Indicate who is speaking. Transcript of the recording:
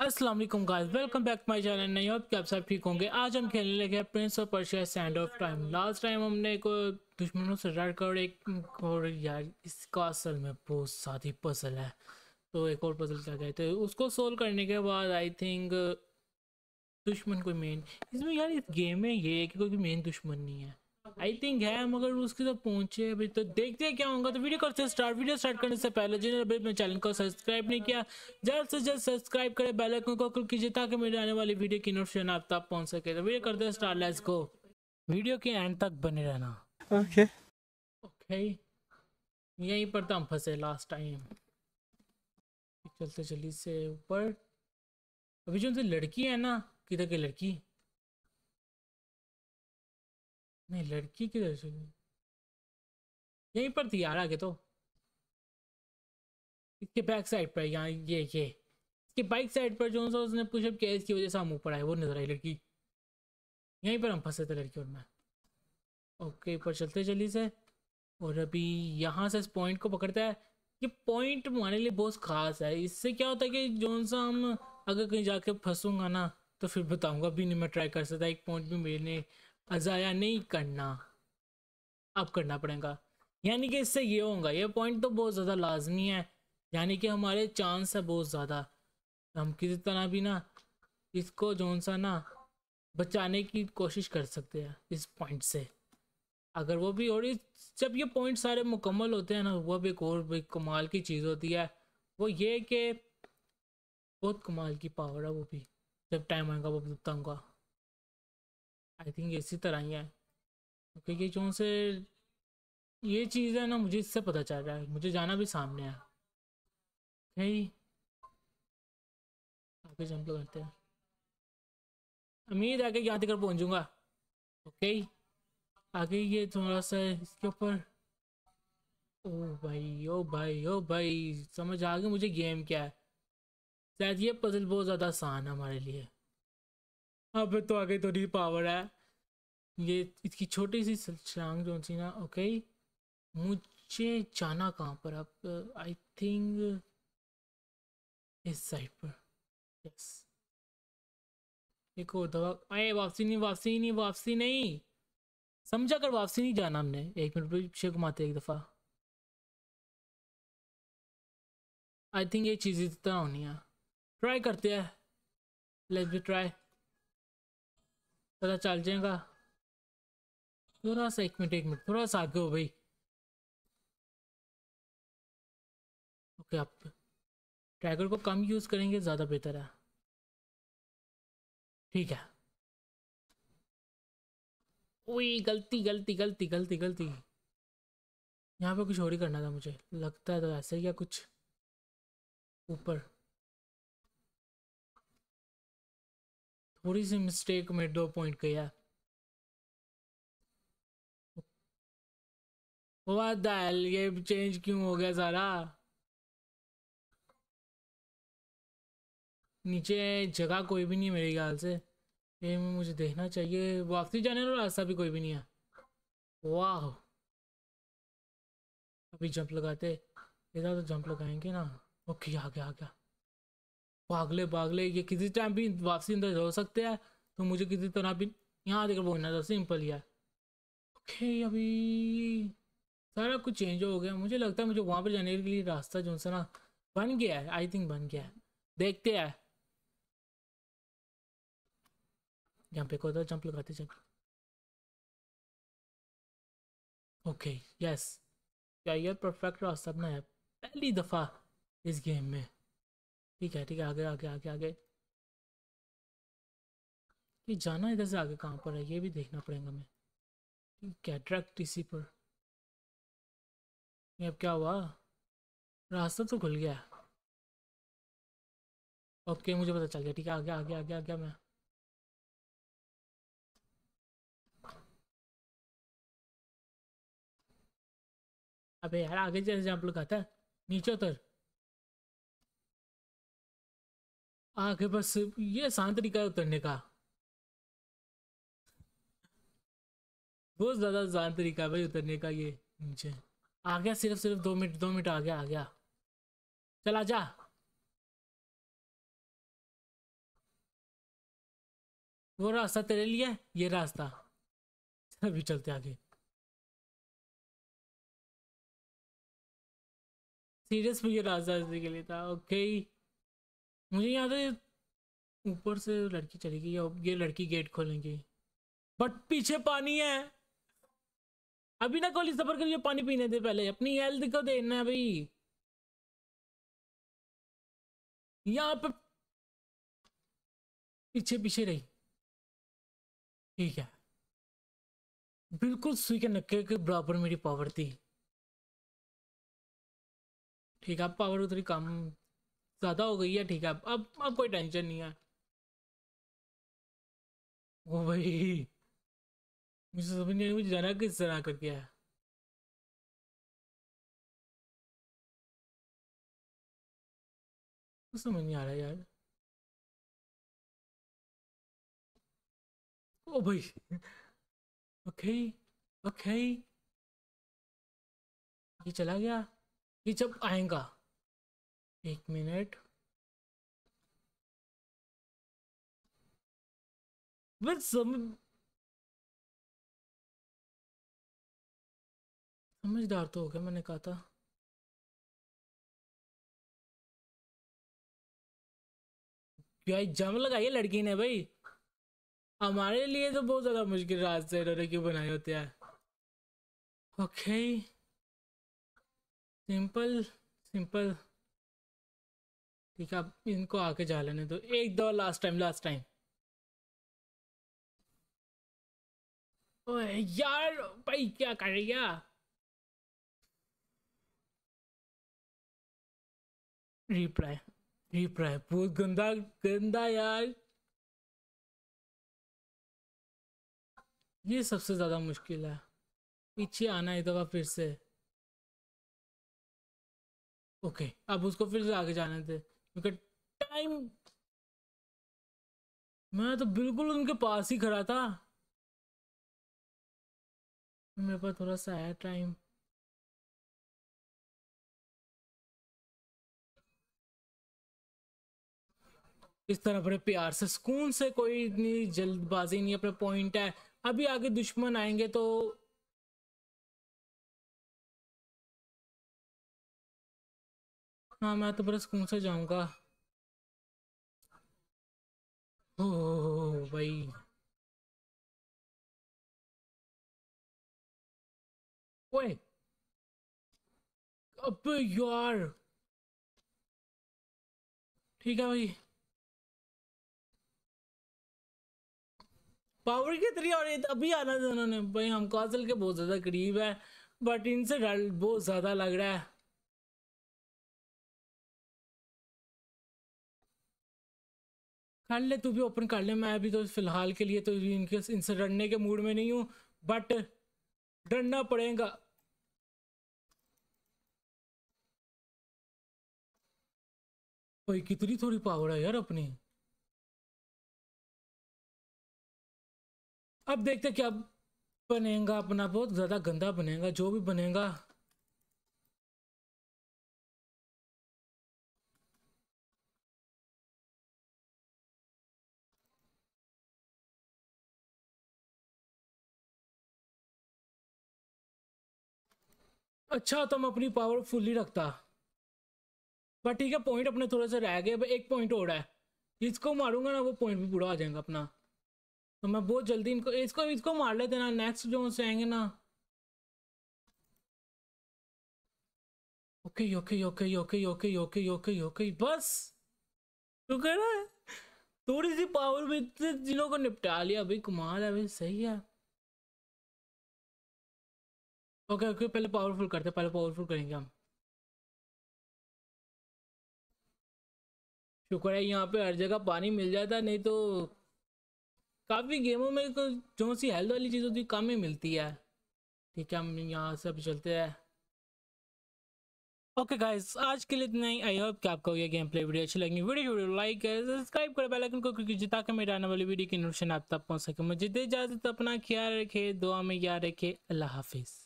Speaker 1: Aslam guys welcome back my channel नहीं hope कि आप सब ठीक होंगे आज हम खेलने लगे हैं Prince of Persia sand of time last time हमने को दुश्मनों से डर कर एक और यार इसका असल में बहुत सारी पसल है तो एक और पजल क्या कहते हैं उसको सोल्व करने के बाद आई थिंक दुश्मन कोई मेन इसमें यार इस गेम में ये है कि कोई मेन दुश्मन नहीं है आई थिंक है मगर उसके तो पहुंचे अभी तो देखते हैं क्या होगा तो वीडियो करते स्टार्ट वीडियो स्टार्ट करने से पहले जिन्होंने अभी मेरे चैनल को सब्सक्राइब नहीं किया जल्द से जल्द सब्सक्राइब करें बेल आइकन को क्लिक कीजिए ताकि मेरे आने वाली वीडियो की नोटिफिकेशन आप तक पहुंच सके तो वीडियो करते हैं स्टार्ट लेट्स गो वीडियो के एंड तक बने रहना ओके ओके यहीं पर तो हम फंसे लास्ट टाइम चलते चलिए
Speaker 2: से ऊपर अभी जो लड़की है ना किधर की लड़की नहीं लड़की किधर से यहीं पर थी यार आगे तो इसके बैक साइड पर यहाँ ये ये
Speaker 1: इसके बाइक साइड पर जो सो उसने पुशअप किया इसकी वजह से हम ऊपर आए वो नजर आई लड़की यहीं पर हम फंसे थे लड़की और मैं ओके ऊपर चलते चली से और अभी यहाँ से इस पॉइंट को पकड़ता है ये पॉइंट हमारे लिए बहुत ख़ास है इससे क्या होता है कि जो सा हम अगर कहीं जाके फंसूंगा ना तो फिर बताऊंगा भी नहीं मैं ट्राई कर सकता एक पॉइंट भी मेरे अजाया नहीं करना अब करना पड़ेगा यानी कि इससे ये होगा ये पॉइंट तो बहुत ज़्यादा लाजमी है यानी कि हमारे चांस है बहुत ज़्यादा हम किसी तरह भी ना इसको जोन सा ना बचाने की कोशिश कर सकते हैं इस पॉइंट से अगर वो भी और जब ये पॉइंट सारे मुकम्मल होते हैं ना वह भी एक और भी कमाल की चीज़ होती है वो ये कि बहुत कमाल की पावर है वो भी जब टाइम आएगा वो बताऊँगा आई थिंक इसी तरह ही है क्योंकि क्यों से ये चीज़ है ना मुझे इससे पता चल रहा है मुझे जाना भी सामने है नहीं आगे जंप करते हैं उम्मीद कि यहाँ तक पहुँचूँगा ओके आगे ये थोड़ा सा इसके ऊपर ओ oh भाई ओ oh भाई ओ oh भाई समझ आ गया मुझे गेम क्या है शायद ये पजल बहुत ज़्यादा आसान है हमारे लिए अब तो आगे तो नहीं पावर है ये इसकी छोटी सी शांग जो थी ना ओके मुझे जाना कहाँ पर अब आई थिंक इस साइड पर यस एक और दवा अरे वापसी नहीं वापसी नहीं वापसी नहीं समझा कर वापसी नहीं जाना हमने एक मिनट पीछे घुमाते एक दफ़ा
Speaker 2: आई थिंक ये चीज़ें इतना होनी है ट्राई करते हैं लेट्स बी ट्राई पता चल जाएगा थोड़ा सा एक मिनट एक मिनट थोड़ा सा आगे हो भाई ओके आप ट्रैगर को कम यूज़ करेंगे ज़्यादा बेहतर है ठीक है ओए गलती गलती गलती गलती गलती
Speaker 1: यहाँ पे कुछ और ही करना था मुझे लगता है तो ऐसे ही या कुछ ऊपर
Speaker 2: थोड़ी सी मिस्टेक में दो पॉइंट गया What ये चेंज क्यों हो गया सारा
Speaker 1: नीचे जगह कोई भी नहीं है मेरे ख्याल से ये मुझे देखना चाहिए वापसी जाने का रास्ता भी कोई भी नहीं है वाह अभी जंप लगाते इधर तो जंप लगाएंगे ना ओके आ गया आ गया भागले भागले ये किसी टाइम भी वापसी अंदर हो सकते हैं तो मुझे किसी तरह भी यहाँ देखकर बोलना था सिंपल यार ओके अभी सारा कुछ चेंज हो गया मुझे लगता है मुझे वहाँ पर जाने के लिए रास्ता जो सा ना बन गया है आई थिंक बन गया है
Speaker 2: देखते हैं जंप एक होता जंप लगाते जंप ओके यस क्या यार परफेक्ट रास्ता अपना है पहली दफ़ा इस गेम में ठीक
Speaker 1: है ठीक है आगे आगे आगे आगे ये जाना इधर से आगे कहाँ
Speaker 2: पर है ये भी देखना पड़ेगा हमें ट्रैक इसी पर ये अब क्या हुआ रास्ता तो खुल गया ओके मुझे पता चल गया ठीक है आगे आगे आगे आगे मैं अबे यार आगे जैसे जहाँ पर लगाता है नीचे उतर आगे बस ये आसान तरीका है उतरने का
Speaker 1: बहुत ज़्यादा आसान तरीका है भाई उतरने का ये नीचे
Speaker 2: आ गया सिर्फ सिर्फ दो मिनट दो मिनट आ गया आ गया चला जा वो रास्ता तेरे लिए ये रास्ता अभी चलते आगे सीरियस में ये रास्ता के लिए था ओके
Speaker 1: मुझे याद है ऊपर से लड़की चली गई अब ये लड़की गेट खोलेंगी बट पीछे पानी है अभी ना कॉलेज सफर करिए पानी पीने दे पहले
Speaker 2: अपनी हेल्थ को देना है भाई यहाँ पे पीछे पीछे रही ठीक है बिल्कुल सुई के नक्के के बराबर मेरी पावर थी ठीक है आप पावर उतरी कम ज़्यादा हो गई है ठीक है अब अब कोई टेंशन नहीं है ओ भाई मुझे समझ नहीं मुझे जाना किस तरह कर गया है समझ नहीं आ रहा यार ओ भाई ओके ओके ये चला गया ये जब आएगा एक मिनट सम... समझदार तो हो गया मैंने कहा था भाई जम लगाई है लड़की ने भाई हमारे लिए तो बहुत ज़्यादा मुश्किल रास्ते इन्होंने क्यों बनाए होते हैं ओके सिंपल सिंपल ठीक है अब इनको आके जा लेने दो एक दो लास्ट टाइम लास्ट टाइम ओए यार भाई क्या कर रहा रिप्राई रिप्लाई बहुत गंदा गंदा यार
Speaker 1: ये सबसे ज़्यादा मुश्किल है पीछे आना है दफा फिर से
Speaker 2: ओके अब उसको फिर से आगे जाने दे क्योंकि टाइम मैं तो बिल्कुल उनके पास ही खड़ा था मेरे पास थोड़ा सा है टाइम इस तरह बड़े प्यार से सुकून से कोई इतनी जल्दबाजी नहीं अपने पॉइंट है अभी आगे दुश्मन आएंगे तो हाँ मैं तो बस कौन से जाऊंगा हो भाई ओए अब यार ठीक है भाई पावर के
Speaker 1: तरी और अभी आना था उन्होंने भाई हम काजल के बहुत ज़्यादा करीब है बट इनसे डर बहुत
Speaker 2: ज़्यादा लग रहा है कर ले तू भी ओपन कर ले मैं अभी तो फिलहाल के लिए तो इनके इनसे डरने के मूड में नहीं हूँ बट डरना पड़ेगा भाई कितनी थोड़ी पावर है यार अपनी अब देखते क्या बनेगा अपना बहुत ज़्यादा गंदा बनेगा जो भी बनेगा अच्छा तो मैं अपनी पावर फुली रखता बट ठीक है पॉइंट अपने थोड़े से रह गए एक
Speaker 1: पॉइंट हो रहा है इसको मारूंगा ना वो पॉइंट भी पूरा आ जाएगा अपना तो मैं बहुत जल्दी इनको इसको इसको मार लेते ना नेक्स्ट जो से आएंगे ना okay okay okay okay okay okay okay okay बस तो कह रहा है थोड़ी सी पावर भी इतने जिनों को निपटा लिया भाई कमाल है भाई
Speaker 2: सही है ओके ओके पहले पावरफुल करते पहले पावरफुल करेंगे हम शुक्र है यहाँ पे हर जगह पानी मिल जाता नहीं तो काफ़ी गेमों में तो
Speaker 1: जो सी हेल्थ वाली चीज़ होती कम ही मिलती है ठीक है हम यहाँ से अभी चलते हैं ओके गाइस आज के लिए इतना ही आई होप कि आपको ये गेम प्ले वीडियो अच्छी लगी वीडियो वीडियो लाइक करें सब्सक्राइब करें बेल आइकन को क्लिक कीजिए ताकि मेरे आने वाली वीडियो की नोटिफिकेशन आप तक पहुंच सके मुझे दे इजाजत अपना ख्याल रखे दुआ में याद रखे अल्लाह हाफिज़